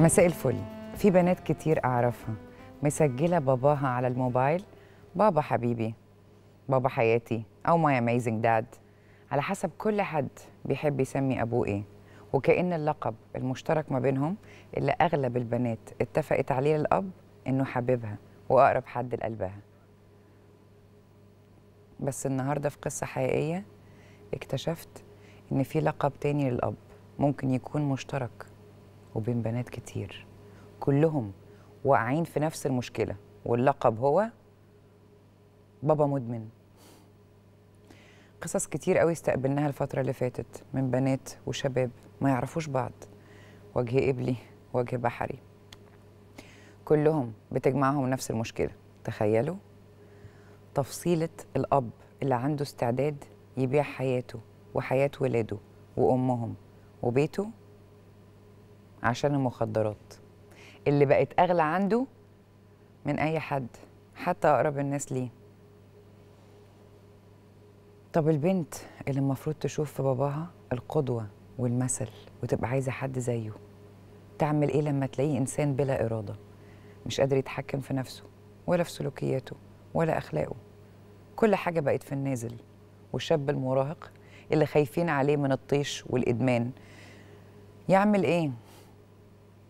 مساء الفل في بنات كتير أعرفها مسجلة باباها على الموبايل بابا حبيبي بابا حياتي أو ماي أميزنج داد على حسب كل حد بيحب يسمي أبوه إيه وكأن اللقب المشترك ما بينهم اللي أغلب البنات اتفقت عليه للأب إنه حبيبها وأقرب حد لقلبها بس النهاردة في قصة حقيقية اكتشفت إن في لقب تاني للأب ممكن يكون مشترك وبين بنات كتير كلهم واقعين في نفس المشكله واللقب هو بابا مدمن قصص كتير قوي استقبلناها الفتره اللي فاتت من بنات وشباب ما يعرفوش بعض وجه قبلي وجه بحري كلهم بتجمعهم نفس المشكله تخيلوا تفصيله الاب اللي عنده استعداد يبيع حياته وحياه ولاده وامهم وبيته عشان المخدرات اللي بقت أغلى عنده من أي حد حتى أقرب الناس ليه طب البنت اللي المفروض تشوف في باباها القدوة والمثل وتبقى عايزة حد زيه تعمل إيه لما تلاقيه إنسان بلا إرادة مش قادر يتحكم في نفسه ولا في سلوكياته ولا أخلاقه كل حاجة بقت في النازل والشاب المراهق اللي خايفين عليه من الطيش والإدمان يعمل إيه؟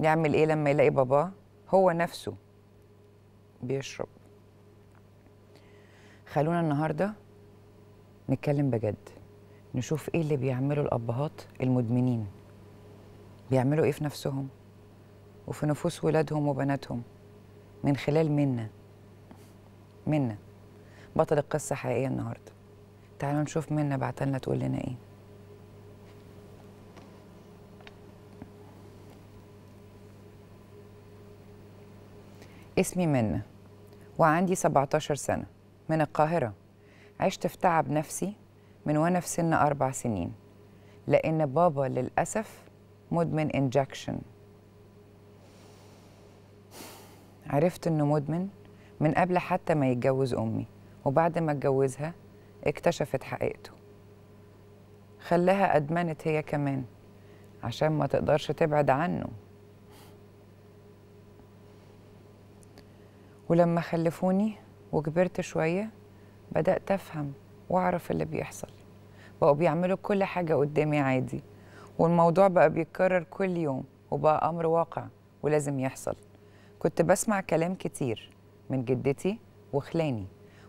يعمل ايه لما يلاقي باباه هو نفسه بيشرب خلونا النهارده نتكلم بجد نشوف ايه اللي بيعمله الابهات المدمنين بيعملوا ايه في نفسهم وفي نفوس ولادهم وبناتهم من خلال منا منا بطل القصه حقيقيه النهارده تعالوا نشوف منا بعتلنا تقول لنا ايه اسمي منى وعندي 17 سنة من القاهرة عشت في تعب نفسي من وأنا في سن أربع سنين لأن بابا للأسف مدمن انجكشن عرفت إنه مدمن من قبل حتى ما يتجوز أمي وبعد ما اتجوزها اكتشفت حقيقته خلاها أدمنت هي كمان عشان ما تقدرش تبعد عنه ولما خلفوني وكبرت شوية بدأت أفهم وأعرف اللي بيحصل بقوا بيعملوا كل حاجة قدامي عادي والموضوع بقى بيتكرر كل يوم وبقى أمر واقع ولازم يحصل كنت بسمع كلام كتير من جدتي وخلاني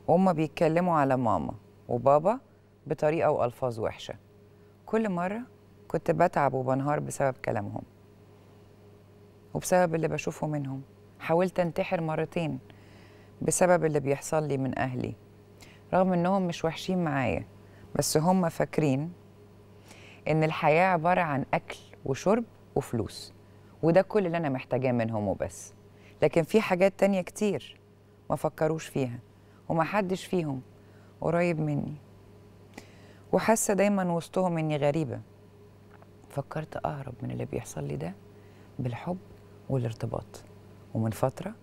وهم بيتكلموا على ماما وبابا بطريقة وألفاظ وحشة كل مرة كنت بتعب وبنهار بسبب كلامهم وبسبب اللي بشوفه منهم حاولت انتحر مرتين بسبب اللي بيحصل لي من اهلي رغم انهم مش وحشين معايا بس هم فاكرين ان الحياه عباره عن اكل وشرب وفلوس وده كل اللي انا محتاجاه منهم وبس لكن في حاجات تانية كتير ما فكروش فيها ومحدش فيهم قريب مني وحاسه دايما وسطهم اني غريبه فكرت اهرب من اللي بيحصل لي ده بالحب والارتباط ومن فترة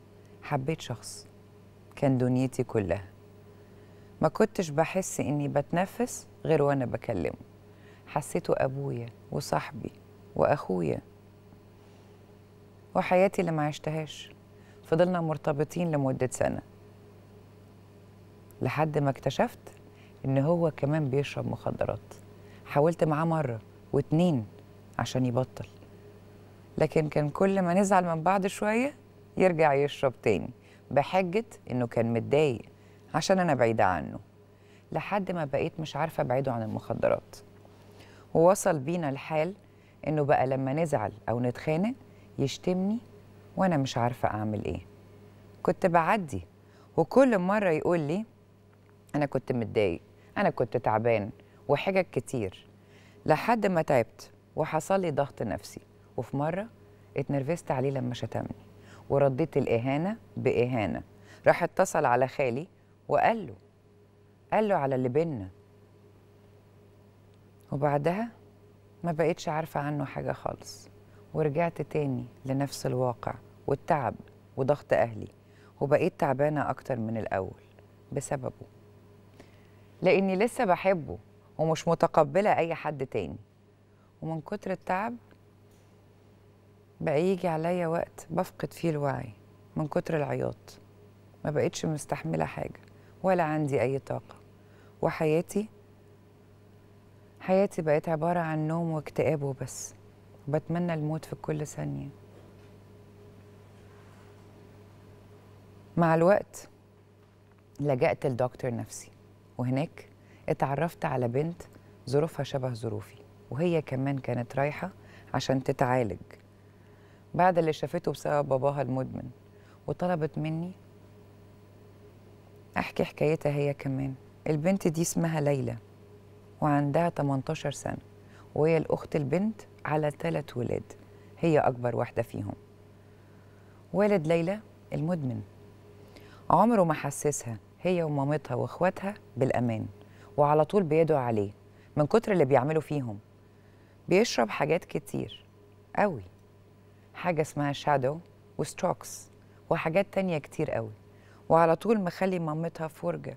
حبيت شخص كان دنيتي كلها ما كنتش بحس إني بتنفس غير وأنا بكلمه حسيته أبويا وصاحبي وأخويا وحياتي اللي ما عشتهاش فضلنا مرتبطين لمدة سنة لحد ما اكتشفت إن هو كمان بيشرب مخدرات حاولت معاه مرة واتنين عشان يبطل لكن كان كل ما نزعل من بعض شوية يرجع يشرب تاني بحجة إنه كان متضايق عشان أنا بعيدة عنه لحد ما بقيت مش عارفة أبعده عن المخدرات ووصل بينا الحال إنه بقى لما نزعل أو نتخانق يشتمني وأنا مش عارفة أعمل إيه كنت بعدي وكل مرة يقول لي أنا كنت متضايق أنا كنت تعبان وحاجة كتير لحد ما تعبت وحصل لي ضغط نفسي وفي مرة اتنرفزت عليه لما شتمني ورديت الإهانة بإهانة راح اتصل على خالي وقال له قال له على اللي بينا وبعدها ما بقتش عارفة عنه حاجة خالص ورجعت تاني لنفس الواقع والتعب وضغط أهلي وبقيت تعبانة أكتر من الأول بسببه لأني لسه بحبه ومش متقبلة أي حد تاني ومن كتر التعب بقى يجي عليا وقت بفقد فيه الوعي من كتر العياط ما بقتش مستحملة حاجة ولا عندي أي طاقة وحياتي حياتي بقت عبارة عن نوم واكتئاب وبس وبتمنى الموت في كل ثانية مع الوقت لجأت لدكتور نفسي وهناك اتعرفت على بنت ظروفها شبه ظروفي وهي كمان كانت رايحة عشان تتعالج بعد اللي شافته بسبب باباها المدمن وطلبت مني احكي حكايتها هي كمان البنت دي اسمها ليلى وعندها 18 سنه وهي الاخت البنت على ثلاث ولاد هي اكبر واحده فيهم والد ليلى المدمن عمره ما حسسها هي ومامتها واخواتها بالامان وعلى طول بيدعو عليه من كتر اللي بيعملوا فيهم بيشرب حاجات كتير قوي حاجة اسمها شادو وستروكس وحاجات تانية كتير قوي وعلى طول مخلي مامتها فرجة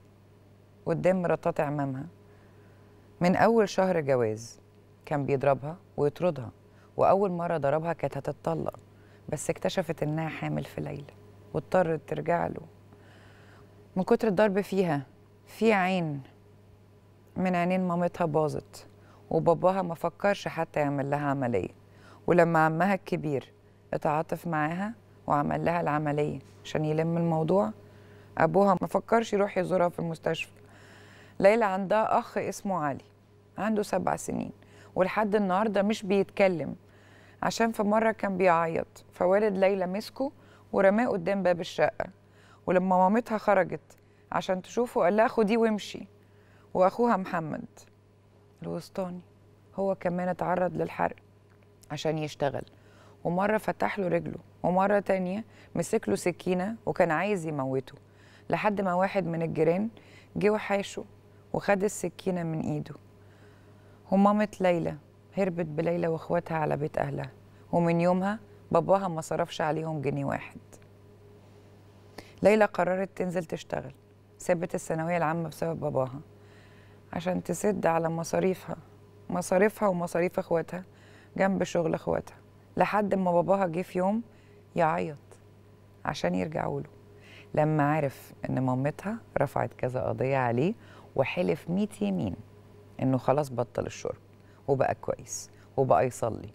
قدام مراتات عمامها من أول شهر جواز كان بيضربها ويطردها وأول مرة ضربها كانت هتتطلق بس اكتشفت إنها حامل في ليلة واضطرت ترجع له من كتر الضرب فيها في عين من عينين مامتها باظت وباباها ما فكرش حتى يعمل لها عملية ولما عمها الكبير اتعاطف معاها وعمل لها العمليه عشان يلم الموضوع ابوها ما فكرش يروح يزورها في المستشفى ليلى عندها اخ اسمه علي عنده سبع سنين ولحد النهارده مش بيتكلم عشان في مره كان بيعيط فوالد ليلى مسكه ورماه قدام باب الشقه ولما مامتها خرجت عشان تشوفه قال لها خديه وامشي واخوها محمد الوسطاني هو كمان اتعرض للحرق عشان يشتغل ومره فتح له رجله ومره تانية مسك له سكينه وكان عايز يموته لحد ما واحد من الجيران جه وحاشه وخد السكينه من ايده ومامة ليلى هربت بليلى واخواتها على بيت اهلها ومن يومها باباها ما صرفش عليهم جنيه واحد ليلى قررت تنزل تشتغل سابت الثانويه العامه بسبب باباها عشان تسد على مصاريفها مصاريفها ومصاريف اخواتها جنب شغل اخواتها لحد ما باباها جه في يوم يعيط عشان يرجعوا له لما عرف ان مامتها رفعت كذا قضيه عليه وحلف 100 يمين انه خلاص بطل الشرب وبقى كويس وبقى يصلي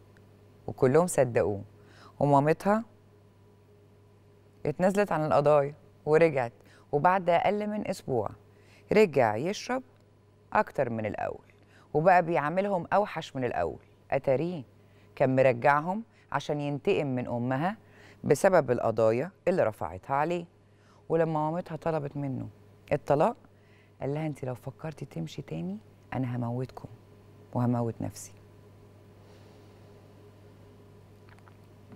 وكلهم صدقوه ومامتها اتنازلت عن القضايا ورجعت وبعد اقل من اسبوع رجع يشرب اكتر من الاول وبقى بيعاملهم اوحش من الاول اتاريه كان مرجعهم عشان ينتقم من امها بسبب القضايا اللي رفعتها عليه ولما مامتها طلبت منه الطلاق قال لها انت لو فكرتي تمشي تاني انا هموتكم وهموت نفسي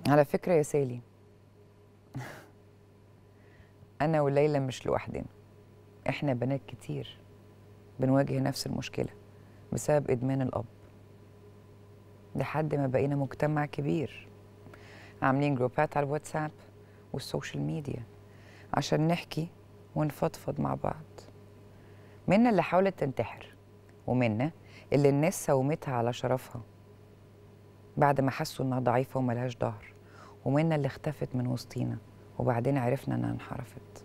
على فكره يا سالي انا وليلى مش لوحدنا احنا بنات كتير بنواجه نفس المشكله بسبب ادمان الاب لحد ما بقينا مجتمع كبير عاملين جروبات على الواتساب والسوشيال ميديا عشان نحكي ونفضفض مع بعض منا اللي حاولت تنتحر ومنا اللي الناس ساومتها على شرفها بعد ما حسوا انها ضعيفه وملهاش ظهر ومنا اللي اختفت من وسطينا وبعدين عرفنا انها انحرفت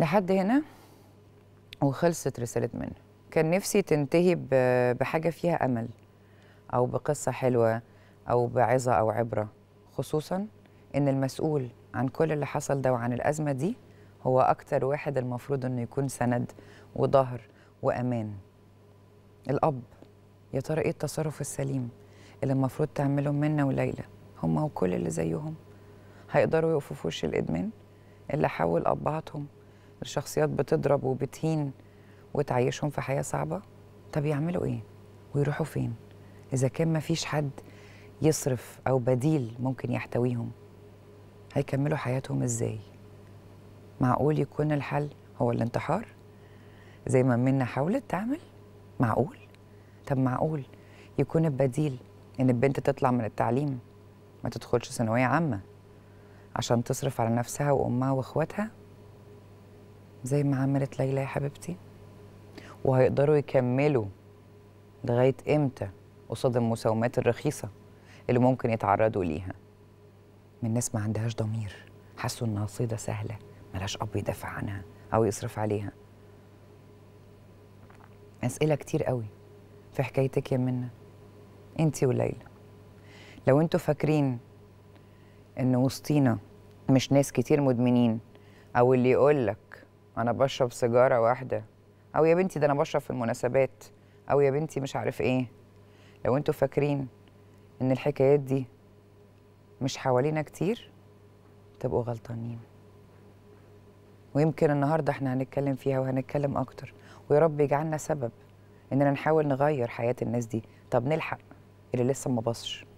لحد هنا وخلصت رسالة منه كان نفسي تنتهي بحاجة فيها أمل أو بقصة حلوة أو بعظة أو عبرة خصوصا إن المسؤول عن كل اللي حصل ده وعن الأزمة دي هو أكتر واحد المفروض إنه يكون سند وظهر وأمان الأب يا ترى إيه التصرف السليم اللي المفروض تعمله منا وليلى هما وكل اللي زيهم هيقدروا يقفوا في وش الإدمان اللي حول أبهاتهم الشخصيات بتضرب وبتهين وتعيشهم في حياه صعبه طب يعملوا ايه ويروحوا فين اذا كان ما فيش حد يصرف او بديل ممكن يحتويهم هيكملوا حياتهم ازاي معقول يكون الحل هو الانتحار زي ما منا حاولت تعمل معقول طب معقول يكون البديل ان البنت تطلع من التعليم ما تدخلش ثانويه عامه عشان تصرف على نفسها وامها واخواتها زي ما عملت ليلى يا حبيبتي وهيقدروا يكملوا لغايه امتى قصاد المساومات الرخيصه اللي ممكن يتعرضوا ليها من ناس ما عندهاش ضمير حسوا انها صيده سهله ملاش اب يدافع عنها او يصرف عليها اسئله كتير قوي في حكايتك يا منى انت وليلى لو انتوا فاكرين ان وسطينا مش ناس كتير مدمنين او اللي يقولك انا بشرب سيجاره واحده او يا بنتي ده انا بشرب في المناسبات او يا بنتي مش عارف ايه لو انتوا فاكرين ان الحكايات دي مش حوالينا كتير تبقوا غلطانين ويمكن النهارده احنا هنتكلم فيها وهنتكلم اكتر ويا رب يجعلنا سبب اننا نحاول نغير حياه الناس دي طب نلحق اللي لسه ما بصش